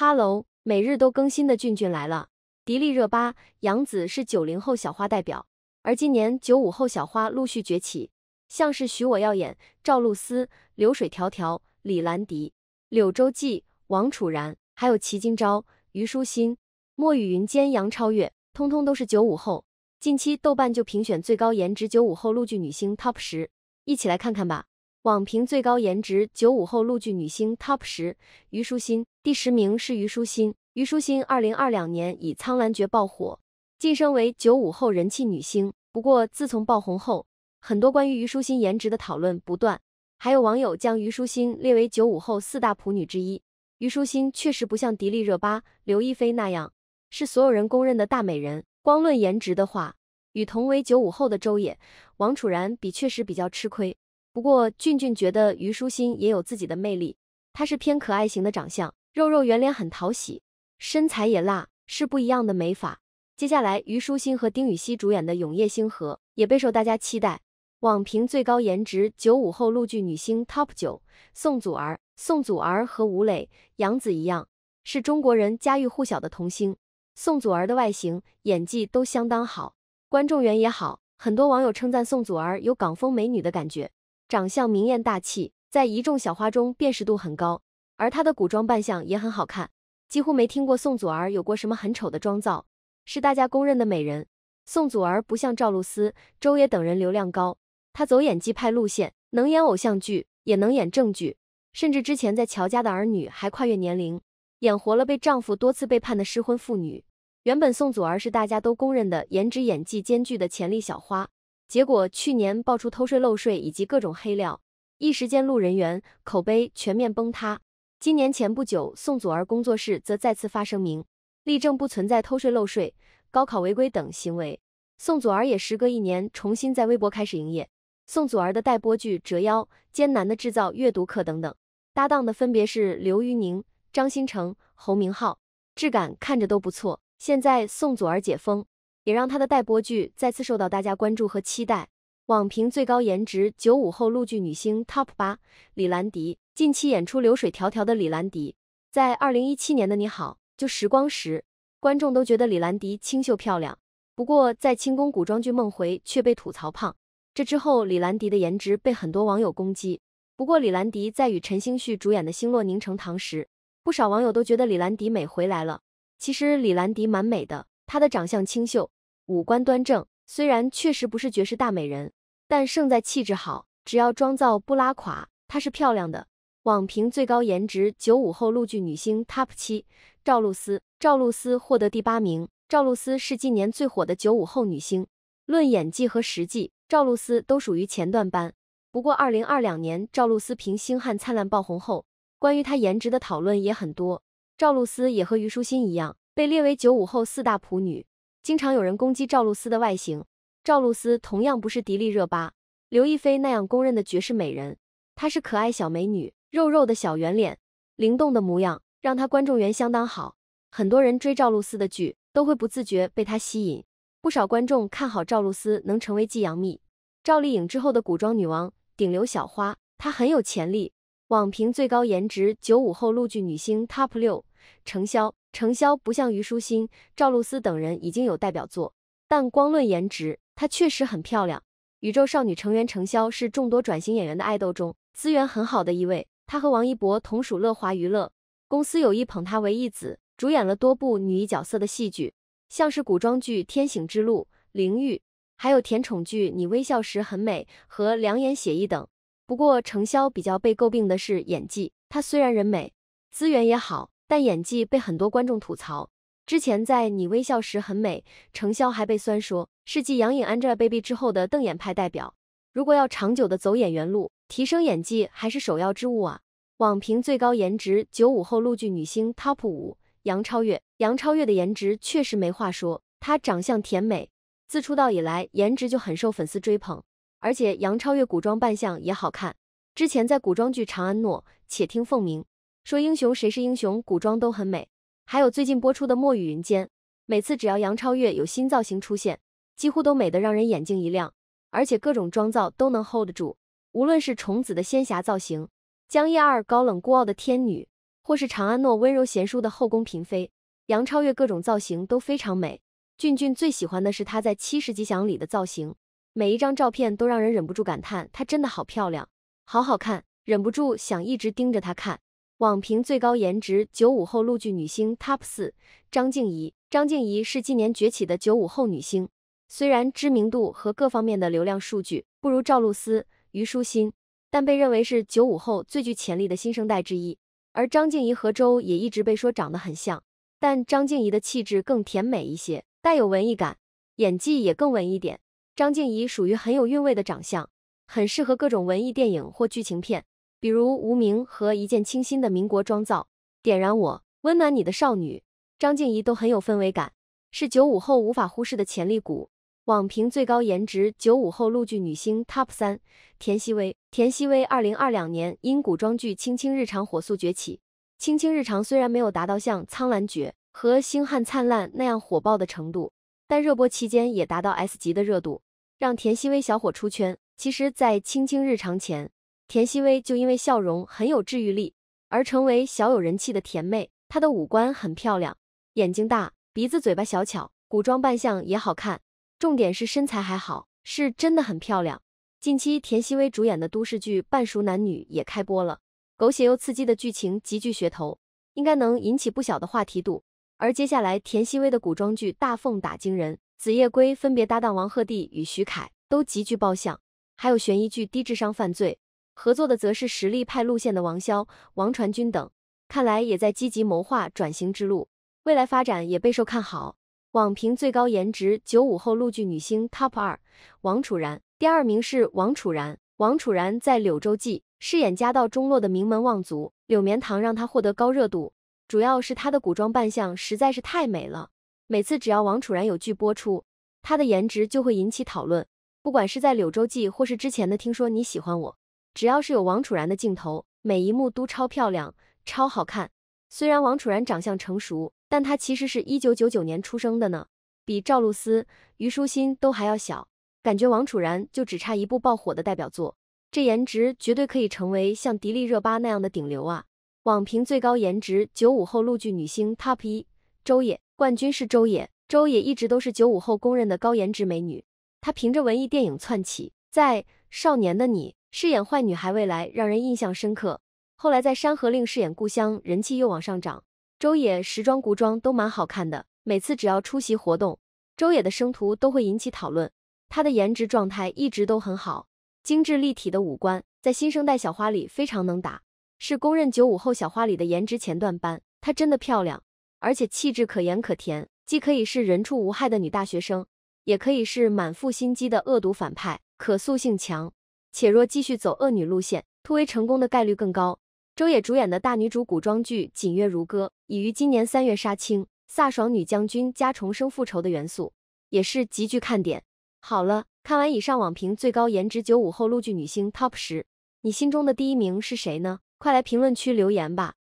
哈喽，每日都更新的俊俊来了。迪丽热巴、杨紫是九零后小花代表，而今年九五后小花陆续崛起，像是许我耀眼、赵露思、流水迢迢、李兰迪、柳州记、王楚然，还有齐金朝、虞书欣、墨雨云间、杨超越，通通都是九五后。近期豆瓣就评选最高颜值九五后陆剧女星 TOP 十，一起来看看吧。网评最高颜值九五后陆剧女星 TOP 十，虞书欣第十名是虞书欣。虞书欣二零二两年以《苍兰诀》爆火，晋升为九五后人气女星。不过自从爆红后，很多关于虞书欣颜值的讨论不断，还有网友将虞书欣列为九五后四大普女之一。虞书欣确实不像迪丽热巴、刘亦菲那样是所有人公认的大美人。光论颜值的话，与同为九五后的周也、王楚然比，确实比较吃亏。不过，俊俊觉得虞书欣也有自己的魅力。她是偏可爱型的长相，肉肉圆脸很讨喜，身材也辣，是不一样的美法。接下来，虞书欣和丁禹兮主演的《永夜星河》也备受大家期待。网评最高颜值九五后陆剧女星 top 九，宋祖儿。宋祖儿和吴磊、杨紫一样，是中国人家喻户晓的童星。宋祖儿的外形、演技都相当好，观众缘也好。很多网友称赞宋祖儿有港风美女的感觉。长相明艳大气，在一众小花中辨识度很高，而她的古装扮相也很好看，几乎没听过宋祖儿有过什么很丑的妆造，是大家公认的美人。宋祖儿不像赵露思、周也等人流量高，她走演技派路线，能演偶像剧，也能演正剧，甚至之前在《乔家的儿女》还跨越年龄，演活了被丈夫多次背叛的失婚妇女。原本宋祖儿是大家都公认的颜值演技兼具的潜力小花。结果去年爆出偷税漏税以及各种黑料，一时间路人缘、口碑全面崩塌。今年前不久，宋祖儿工作室则再次发声明，力证不存在偷税漏税、高考违规等行为。宋祖儿也时隔一年重新在微博开始营业。宋祖儿的待播剧《折腰》、《艰难的制造》、《阅读课》等等，搭档的分别是刘宇宁、张新成、侯明昊，质感看着都不错。现在宋祖儿解封。也让她的待播剧再次受到大家关注和期待。网评最高颜值九五后陆剧女星 TOP 八，李兰迪。近期演出流水迢迢的李兰迪，在二零一七年的你好，就时光时，观众都觉得李兰迪清秀漂亮。不过在清宫古装剧梦回却被吐槽胖。这之后，李兰迪的颜值被很多网友攻击。不过李兰迪在与陈星旭主演的星落凝成糖时，不少网友都觉得李兰迪美回来了。其实李兰迪蛮美的，她的长相清秀。五官端正，虽然确实不是绝世大美人，但胜在气质好。只要妆造不拉垮，她是漂亮的。网评最高颜值九五后陆剧女星 top 七，赵露思。赵露思获得第八名。赵露思是今年最火的九五后女星，论演技和实际，赵露思都属于前段班。不过，二零二两年赵露思凭《星汉灿烂》爆红后，关于她颜值的讨论也很多。赵露思也和虞书欣一样，被列为九五后四大普女。经常有人攻击赵露思的外形，赵露思同样不是迪丽热巴、刘亦菲那样公认的绝世美人，她是可爱小美女，肉肉的小圆脸，灵动的模样让她观众缘相当好。很多人追赵露思的剧都会不自觉被她吸引，不少观众看好赵露思能成为继杨幂、赵丽颖之后的古装女王、顶流小花，她很有潜力。网评最高颜值九五后陆剧女星 top 六。程潇，程潇不像虞书欣、赵露思等人已经有代表作，但光论颜值，她确实很漂亮。宇宙少女成员程潇是众多转型演员的爱豆中资源很好的一位，她和王一博同属乐华娱乐公司，有意捧她为义子，主演了多部女一角色的戏剧，像是古装剧《天醒之路》、《灵域》，还有甜宠剧《你微笑时很美》和《两眼写意》等。不过，程潇比较被诟病的是演技，她虽然人美，资源也好。但演技被很多观众吐槽。之前在《你微笑时很美》，程潇还被酸说是继杨颖、Angelababy 之后的瞪眼派代表。如果要长久的走演员路，提升演技还是首要之务啊！网评最高颜值九五后陆剧女星 TOP 五，杨超越。杨超越的颜值确实没话说，她长相甜美，自出道以来颜值就很受粉丝追捧，而且杨超越古装扮相也好看。之前在古装剧《长安诺》《且听凤鸣》。说英雄谁是英雄？古装都很美，还有最近播出的《墨雨云间》，每次只要杨超越有新造型出现，几乎都美得让人眼睛一亮，而且各种妆造都能 hold 住。无论是虫子的仙侠造型，江夜二高冷孤傲的天女，或是长安诺温柔贤淑的后宫嫔妃，杨超越各种造型都非常美。俊俊最喜欢的是她在《七十吉祥》里的造型，每一张照片都让人忍不住感叹她真的好漂亮，好好看，忍不住想一直盯着她看。网评最高颜值九五后陆剧女星 TOP 四，张静怡。张静怡是近年崛起的九五后女星，虽然知名度和各方面的流量数据不如赵露思、虞书欣，但被认为是九五后最具潜力的新生代之一。而张静怡和周也一直被说长得很像，但张静怡的气质更甜美一些，带有文艺感，演技也更文艺点。张静怡属于很有韵味的长相，很适合各种文艺电影或剧情片。比如《无名》和《一见倾心》的民国妆造，点燃我温暖你的少女，张静怡都很有氛围感，是九五后无法忽视的潜力股。网评最高颜值九五后陆剧女星 TOP 三，田曦薇。田曦薇二零二两年因古装剧《青青日常》火速崛起，《青青日常》虽然没有达到像《苍兰诀》和《星汉灿烂》那样火爆的程度，但热播期间也达到 S 级的热度，让田曦薇小火出圈。其实，在《青青日常》前。田曦薇就因为笑容很有治愈力而成为小有人气的甜妹，她的五官很漂亮，眼睛大，鼻子嘴巴小巧，古装扮相也好看。重点是身材还好，是真的很漂亮。近期田曦薇主演的都市剧《半熟男女》也开播了，狗血又刺激的剧情极具噱头，应该能引起不小的话题度。而接下来田曦薇的古装剧《大奉打惊人》《紫夜归》分别搭档王鹤棣与徐凯，都极具爆相。还有悬疑剧《低智商犯罪》。合作的则是实力派路线的王骁、王传君等，看来也在积极谋划转型之路，未来发展也备受看好。网评最高颜值九五后陆剧女星 top 二，王楚然，第二名是王楚然。王楚然在《柳州记》饰演家道中落的名门望族柳绵堂，让她获得高热度，主要是她的古装扮相实在是太美了。每次只要王楚然有剧播出，她的颜值就会引起讨论，不管是在《柳州记》或是之前的《听说你喜欢我》。只要是有王楚然的镜头，每一幕都超漂亮、超好看。虽然王楚然长相成熟，但她其实是一九九九年出生的呢，比赵露思、虞书欣都还要小。感觉王楚然就只差一部爆火的代表作，这颜值绝对可以成为像迪丽热巴那样的顶流啊！网评最高颜值九五后陆剧女星 top 一，周也冠军是周也。周也一直都是九五后公认的高颜值美女，她凭着文艺电影窜起，在《少年的你》。饰演坏女孩未来让人印象深刻，后来在《山河令》饰演故乡，人气又往上涨。周也时装、古装都蛮好看的，每次只要出席活动，周也的生图都会引起讨论。她的颜值状态一直都很好，精致立体的五官，在新生代小花里非常能打，是公认九五后小花里的颜值前段班。她真的漂亮，而且气质可盐可甜，既可以是人畜无害的女大学生，也可以是满腹心机的恶毒反派，可塑性强。且若继续走恶女路线，突围成功的概率更高。周也主演的大女主古装剧《锦月如歌》已于今年三月杀青，飒爽女将军加重生复仇的元素也是极具看点。好了，看完以上网评最高颜值九五后陆剧女星 TOP 十，你心中的第一名是谁呢？快来评论区留言吧。